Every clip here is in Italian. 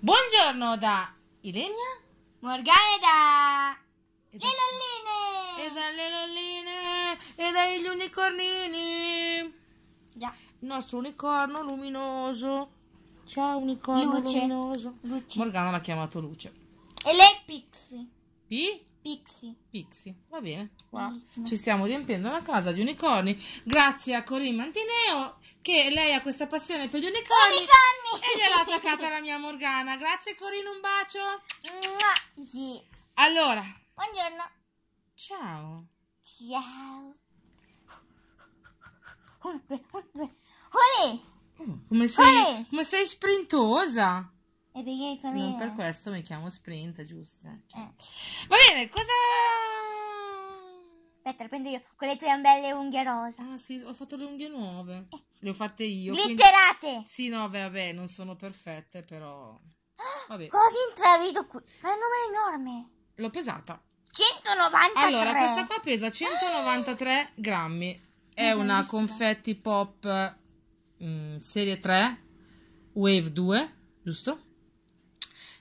Buongiorno da Ilenia, Morgane da Le Lolline e dalle Lolline e dagli unicornini. Yeah. Il nostro unicorno luminoso. Ciao unicorno luce. luminoso. Luce. Morgana l'ha chiamato Luce. E lei Pixie. P? Pixie. Pixie, va bene. Wow. Ci stiamo riempiendo la casa di unicorni. Grazie a Corinne Mantineo che lei ha questa passione per gli unicorni. unicorni! E gliel'ha attaccata la mia Morgana. Grazie Corinne, un bacio. Sì. Allora. Buongiorno. Ciao. Ciao. Oh, Olè. Come sei, come sei sprintosa. E perché cammino? Non per questo mi chiamo Sprint, giusto? Cioè. Eh. Va bene, cosa... Aspetta, le prendo io con le tue belle unghie rosa. Ah sì, ho fatto le unghie nuove. Eh. Le ho fatte io. Glitterate! Quindi... Sì, no, beh, vabbè, non sono perfette, però... Ah, vabbè. Cosa intravedo qui? Ma è un numero enorme. L'ho pesata. 193. Allora, questa qua pesa 193 grammi. È una confetti pop mh, mm, serie 3, Wave 2, giusto?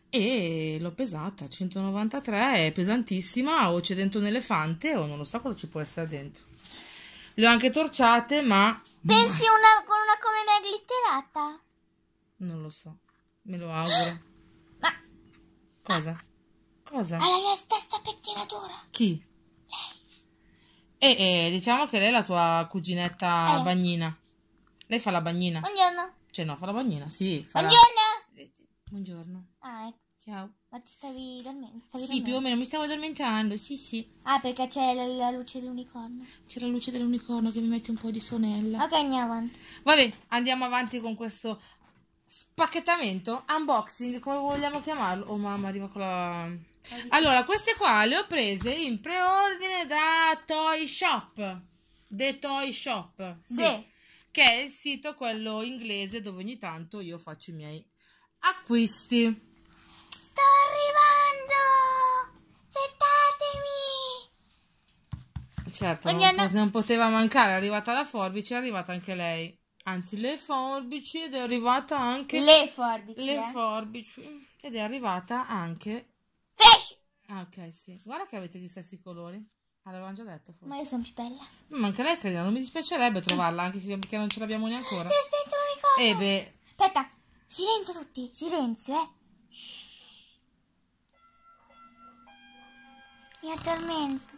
e l'ho pesata 193 è pesantissima o c'è dentro un elefante o non lo so cosa ci può essere dentro le ho anche torciate ma pensi una, con una come me glitterata non lo so me lo auguro ma cosa cosa ha la mia stessa pettinatura chi lei e, eh, e, eh, diciamo che lei è la tua cuginetta eh. bagnina lei fa la bagnina buongiorno cioè no fa la bagnina sì fa buongiorno la... buongiorno eh, Ah, ecco. Ciao. Ma ti stavi dormendo? sì, più o meno mi stavo addormentando, sì, sì. Ah, perché c'è la, la, luce dell'unicorno. C'è la luce dell'unicorno che mi mette un po' di sonella. Ok, andiamo avanti. Vabbè, andiamo avanti con questo spacchettamento, unboxing, come vogliamo chiamarlo. Oh mamma, arriva con la... Allora, queste qua le ho prese in preordine da Toy Shop. The Toy Shop. Sì. The. Che è il sito quello inglese dove ogni tanto io faccio i miei acquisti. certo, non, po non, poteva mancare. È arrivata la forbice, è arrivata anche lei. Anzi, le forbici ed è arrivata anche... Le forbici. Le eh. forbici. Ed è arrivata anche... Fresh! Ah, ok, sì. Guarda che avete gli stessi colori. L'avevamo già detto forse. Ma io sono più bella. Ma anche lei è non mi dispiacerebbe trovarla, anche perché non ce l'abbiamo neanche ancora. Si è spento l'unicorno! E eh, beh... Aspetta, silenzio tutti, silenzio, eh. Mi addormento.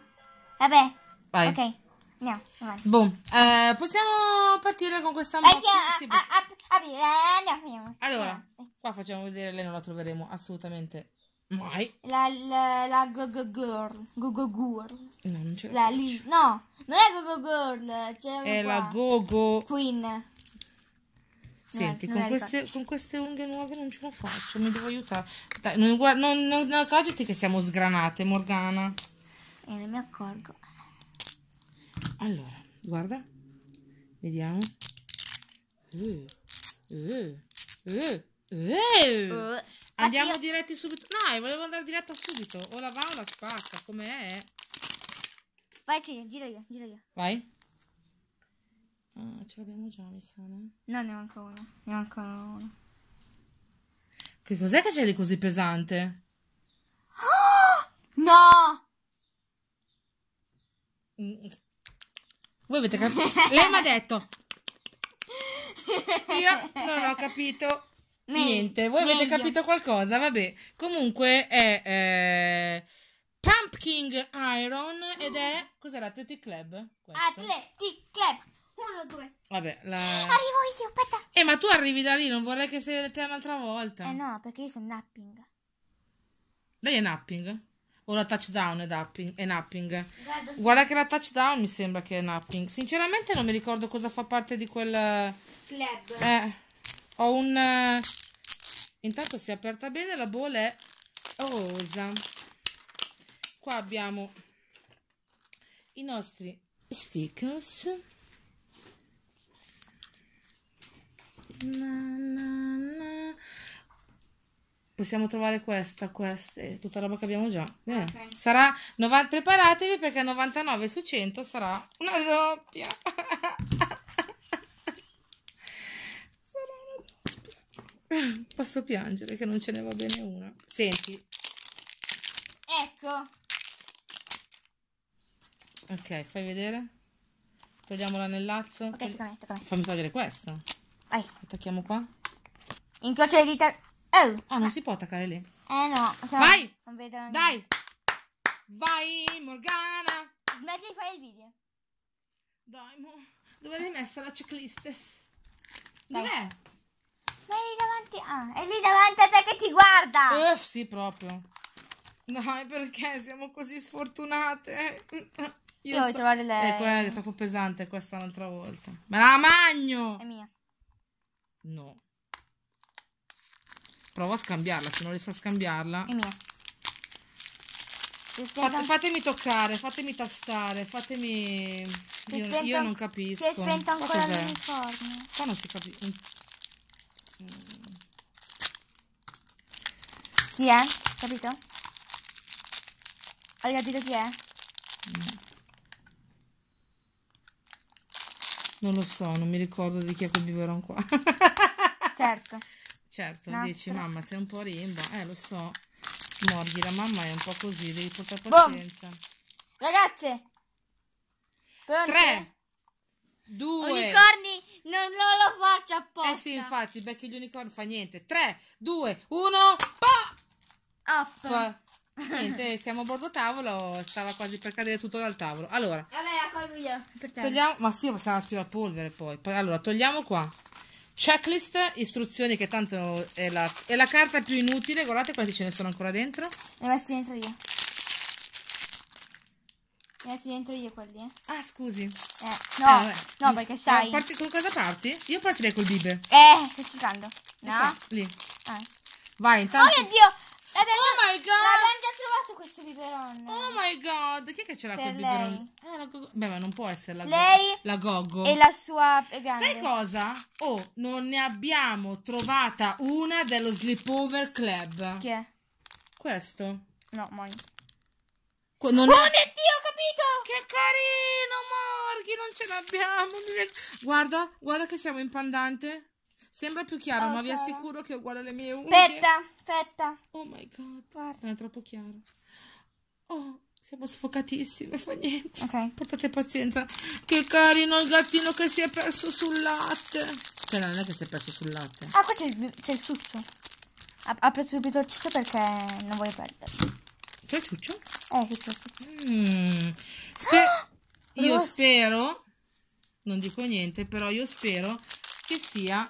Vabbè, Vai. Ok. No, boh, eh, possiamo partire con questa mossa? Eh, sì, eh, eh, aprire, Allora, qua facciamo vedere, lei non la troveremo assolutamente mai. La, la, la go go girl, go girl. No, non ce la, la No, non è go go girl, c'è È qua. la go go... Queen. Senti, no, con, queste, con, queste, unghie nuove non ce la faccio, mi devo aiutare. Dai, non, non, non, non accorgiti che siamo sgranate, Morgana. E eh, non mi accorgo. Allora, guarda, vediamo. Uh, uh, uh, Andiamo eh, diretti subito. No, volevo andare diretta subito. O la va o la spacca, come è? Vai, Celia, giro io, giro io. Vai. Ah, ce l'abbiamo già, mi sa, no? No, ne manca uno. Ne manca uno. Che cos'è che c'è di così pesante? Oh, no! Mm, voi avete capito? Lei mi ha detto. Io non ho capito Meglio, niente. Voi avete meglio. capito qualcosa? Vabbè. Comunque è eh, Pumpkin Iron ed è. Cos'è l'Athletic Club? Questo. Athletic Club. Uno, due. Vabbè, la... Arrivo io, aspetta. Eh, ma tu arrivi da lì, non vorrei che sei te un'altra volta. Eh no, perché io sono napping. Lei è napping? o la touchdown ed upping, è napping. Guarda, Guarda, che la touchdown mi sembra che è napping. Sinceramente non mi ricordo cosa fa parte di quel... Club. Eh, ho un... Eh, intanto si è aperta bene, la bowl è rosa. Qua abbiamo i nostri stickers. Na, na. Possiamo trovare questa, questa e eh, tutta roba che abbiamo già. Bene. Okay. Sarà 90, preparatevi perché 99 su 100 sarà una doppia. sarà una doppia. Posso piangere che non ce ne va bene una. Senti. Ecco. Ok, fai vedere. Togliamola nel lazzo. Ok, Togli... Fammi togliere questo. Vai. Attacchiamo qua. Incrocio le dita Oh. Ah, non si può attaccare lì. Eh no. Vai. Non vedo neanche. Dai. Vai, Morgana. Smetti di fare il video. Dai, mo. Dove l'hai messa la ciclistes? Dov'è? Ma è lì davanti. Ah, è lì davanti a te che ti guarda. Eh, sì, proprio. Dai, perché siamo così sfortunate? Io devo so... trovare lei. Eh, quella è troppo pesante questa un'altra volta. Ma la magno! È mia. No. Provo a scambiarla, se non riesco a scambiarla. È mia. Fate, fatemi toccare, fatemi tastare, fatemi... Io, spento, io, non capisco. Si è spento ancora l'uniforme. Qua non si capisce. Chi è? Capito? Hai capito chi è? Non lo so, non mi ricordo di chi è quel biberon qua. certo. Certo, Nastro. dici mamma sei un po' rimba, eh lo so, mordi la mamma è un po' così, devi portare boh. pazienza. Ragazze, pronte? 3, 2, unicorni non, non, lo faccio apposta. Eh sì, infatti, becchi gli unicorni fa niente. 3, 2, 1, pa! Up. Niente, siamo a bordo tavolo, stava quasi per cadere tutto dal tavolo. Allora, vabbè, la colgo io. Togliamo, ma sì, possiamo aspirare polvere poi. Allora, togliamo qua. Checklist, istruzioni che tanto è la, è la carta più inutile. Guardate quanti ce ne sono ancora dentro. Ne ho messi dentro io. Ne ho messi dentro io quelli. Eh. Ah, scusi. Eh, no, eh, no, perché sai... Eh, parti, con cosa parti? Io partirei col bibe. Eh, sto citando. No? Lì. Eh. Vai, intanto... Oh mio Dio! Eh, oh my god! L'abbiamo già trovato questo biberon. Oh my god! Chi è che ce l'ha quel biberon? Ah, la Gogo. Beh, ma non può essere la Gogo. Lei la Gogo. E la sua grande. Sai cosa? Oh, non ne abbiamo trovata una dello Sleepover Club. Chi è? Questo. No, Moni. Que non oh è... mio Dio, ho capito! Che carino, Morghi, non ce l'abbiamo. Guarda, guarda che siamo in pandante. Sembra più chiaro, oh, ma vi assicuro che è uguale alle mie unghie. Aspetta, aspetta. Oh my god. Guarda. Non è troppo chiaro. Oh, siamo sfocatissime, fa niente. Ok. Portate pazienza. Che carino il gattino che si è perso sul latte. Cioè, non è che si è perso sul latte. Ah, qua c'è il, ciuccio. Ha, ha, preso subito il ciuccio perché non vuole perdere. C'è il ciuccio? Eh, c'è il ciuccio. Mm. Sper ah! io Ross. spero, non dico niente, però io spero che sia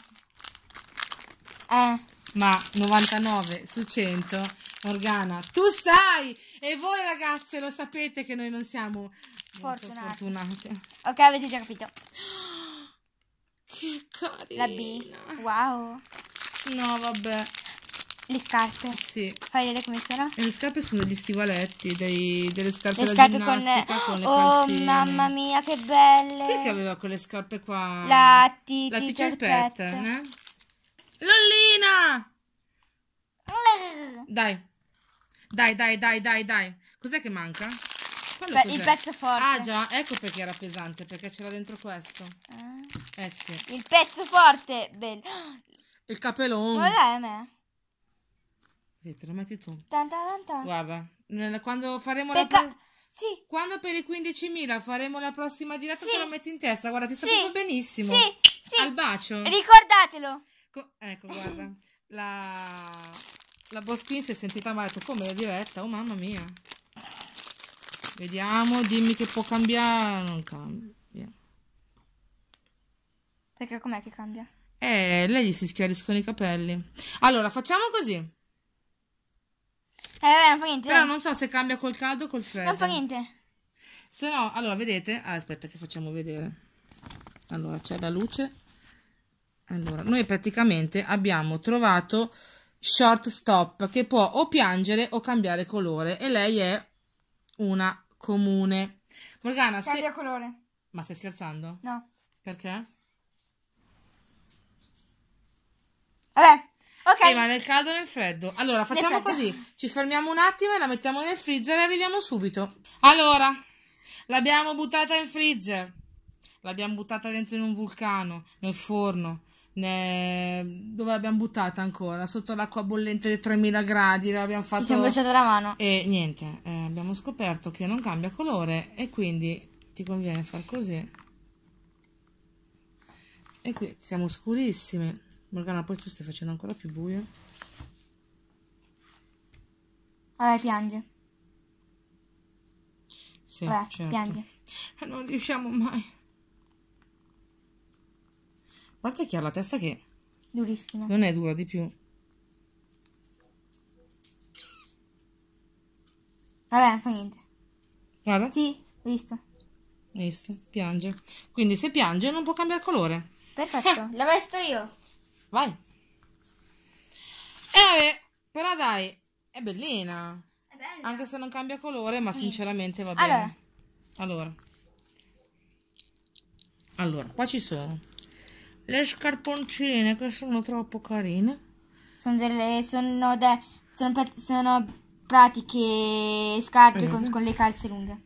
eh, ma 99 su 100, Morgana, tu sai! E voi ragazze lo sapete che noi non siamo fortunati. fortunate. Ok, avete già capito. Che carina. La B. Wow. No, vabbè. Le scarpe. Sì. Fai vedere come sarà? E le scarpe sono degli stivaletti, dei, delle scarpe, le scarpe con, le... con le Oh, calzine. mamma mia, che belle. che aveva quelle scarpe qua? La t-shirt. La t-shirt, Lollina! Eh. Dai. Dai, dai, dai, dai, dai. Cos'è che manca? Beh, il pezzo forte. Ah già, ecco perché era pesante, perché c'era dentro questo. Ah. Eh sì. Il pezzo forte, bello. Il capellone. Guarda a me. Sì, te lo metti tu. Tan, tan, tan. Guarda, quando faremo Pecca... la... Sì. Quando per i 15.000 faremo la prossima diretta sì. te lo metti in testa. Guarda, ti sta sì. proprio benissimo. Sì, sì. Al bacio. Ricordatelo. Co- ecco, guarda, la, la Boschin si è sentita male, tu come la diretta? Oh mamma mia. Vediamo, dimmi che può cambiare, non cambia. Perché com'è che cambia? Eh, lei gli si schiariscono i capelli. Allora, facciamo così. Eh, vabbè, non fa niente. Però eh. non so se cambia col caldo o col freddo. Non fa niente. Se no, allora, vedete? Ah, aspetta che facciamo vedere. Allora, c'è la luce allora noi praticamente abbiamo trovato short stop che può o piangere o cambiare colore e lei è una comune Morgana cambia se... colore ma stai scherzando? no perché? vabbè ok eh, ma nel caldo o nel freddo allora facciamo così ci fermiamo un attimo e la mettiamo nel freezer e arriviamo subito allora l'abbiamo buttata in freezer l'abbiamo buttata dentro in un vulcano nel forno dove l'abbiamo buttata ancora? Sotto l'acqua bollente di 3000 gradi, l'abbiamo fatto... Ti siamo la mano. E niente, eh, abbiamo scoperto che non cambia colore e quindi ti conviene far così. E qui siamo scurissimi. Morgana, poi tu stai facendo ancora più buio. Vabbè, piange. Sì, Vabbè, certo. piange. Non riusciamo mai. Guarda che ha la testa che... Durissima. Non è dura di più. Vabbè, non fa niente. Guarda. Sì, visto. Visto, piange. Quindi se piange non può cambiare colore. Perfetto, eh. la vesto io. Vai. E eh, vabbè, però dai, è bellina. È bella. Anche se non cambia colore, ma sì. Mm. sinceramente va bene. Allora. allora. Allora, qua ci sono le scarponcine che sono troppo carine. Sono delle sono, de, sono, sono pratiche scarpe con, con, le calze lunghe.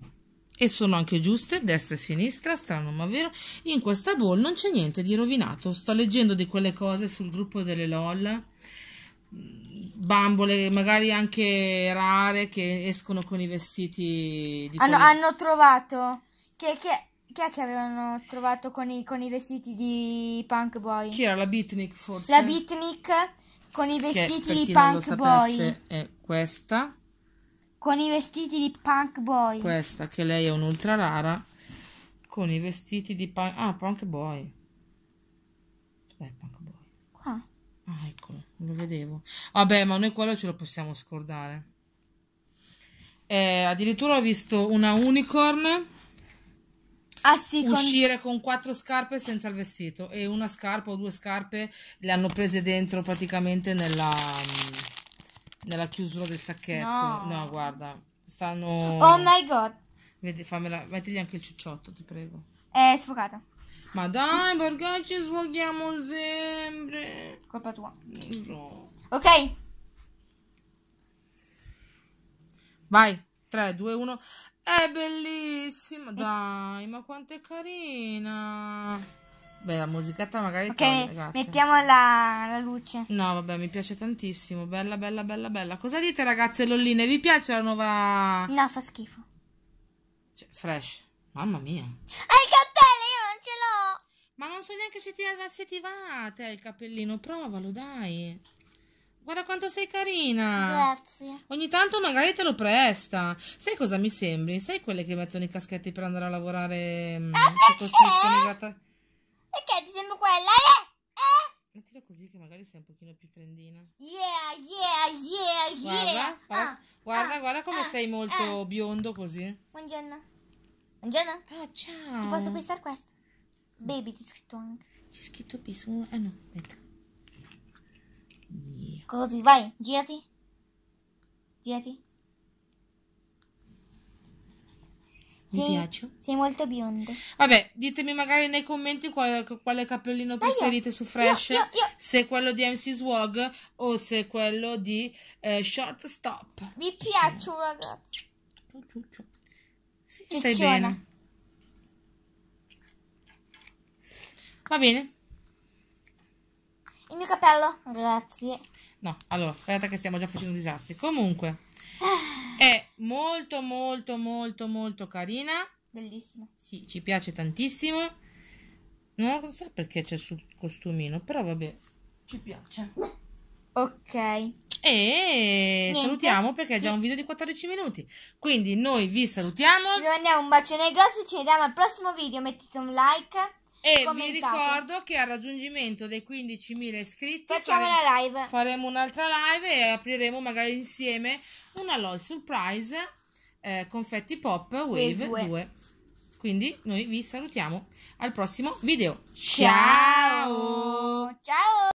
E sono anche giuste, destra e sinistra, strano ma vero. In questa bowl non c'è niente di rovinato. Sto leggendo di quelle cose sul gruppo delle LOL. Mm, bambole, magari anche rare, che escono con i vestiti. Di hanno, quelle... hanno trovato che, che chi è che avevano trovato con i, con i vestiti di Punk Boy? Chi era? La Beatnik forse? La Beatnik con i vestiti che, di Punk sapesse, Boy. è questa. Con i vestiti di Punk Boy. Questa che lei è un'ultra rara. Con i vestiti di Punk... Ah, Punk Boy. Dov'è Punk Boy? Qua. Ah, eccolo, lo vedevo. Vabbè, ma noi quello ce lo possiamo scordare. Eh, addirittura ho visto una unicorn ah, sì, uscire con... con quattro scarpe senza il vestito e una scarpa o due scarpe le hanno prese dentro praticamente nella, mm, nella chiusura del sacchetto. No, no guarda, stanno... Oh my god! Vedi, fammela, mettigli anche il ciucciotto, ti prego. È sfocata. Ma dai, perché ci sfoghiamo sempre? Colpa tua. No. Ok. Vai. 3, 2, 1. È bellissima. Dai, ma quanto è carina. Beh, la musichetta magari okay, toglie, Mettiamo la, la, luce. No, vabbè, mi piace tantissimo. Bella, bella, bella, bella. Cosa dite, ragazze lolline? Vi piace la nuova... No, fa schifo. Cioè, fresh. Mamma mia. Hai ah, il cappello, io non ce l'ho. Ma non so neanche se ti, se ti va a te il cappellino. Provalo, dai. Guarda quanto sei carina! Grazie. Ogni tanto magari te lo presta. Sai cosa mi sembri? Sai quelle che mettono i caschetti per andare a lavorare? Ma mm, ah, perché? Grata... Perché ti sembra quella? Eh, eh? Mettila così che magari sei un pochino più trendina. Yeah, yeah, yeah, yeah. Guarda, ah, guarda, ah, guarda come ah, sei molto ah. biondo così. Buongiorno. Buongiorno. Ah, ciao. Ti posso prestare questo? Baby, c'è scritto anche. C'è scritto piso. Ah no, aspetta. Così, vai, girati. Girati. Mi sei, piaccio. Sei molto biondo. Vabbè, ditemi magari nei commenti quale, quale cappellino preferite su Fresh. Io, io, se quello di MC Swag o se quello di eh, Short Stop. Vi piaccio, ragazzi. Sì, stai bene. Va bene. Il mio cappello. Grazie. No, allora, aspetta che stiamo già facendo disastri. Comunque, ah. è molto molto molto molto carina. Bellissima. Sì, ci piace tantissimo. Non so perché c'è sul costumino, però vabbè, ci piace. Ok. E Niente. salutiamo perché è già un video di 14 minuti. Quindi noi vi salutiamo. Vi mandiamo un bacione grosso e ci vediamo al prossimo video. Mettete un like. E commentate. vi ricordo che al raggiungimento dei 15.000 iscritti facciamo faremo, la live. Faremo un'altra live e apriremo magari insieme una LOL surprise eh, confetti pop wave 2. 2. Quindi noi vi salutiamo al prossimo video. Ciao! Ciao!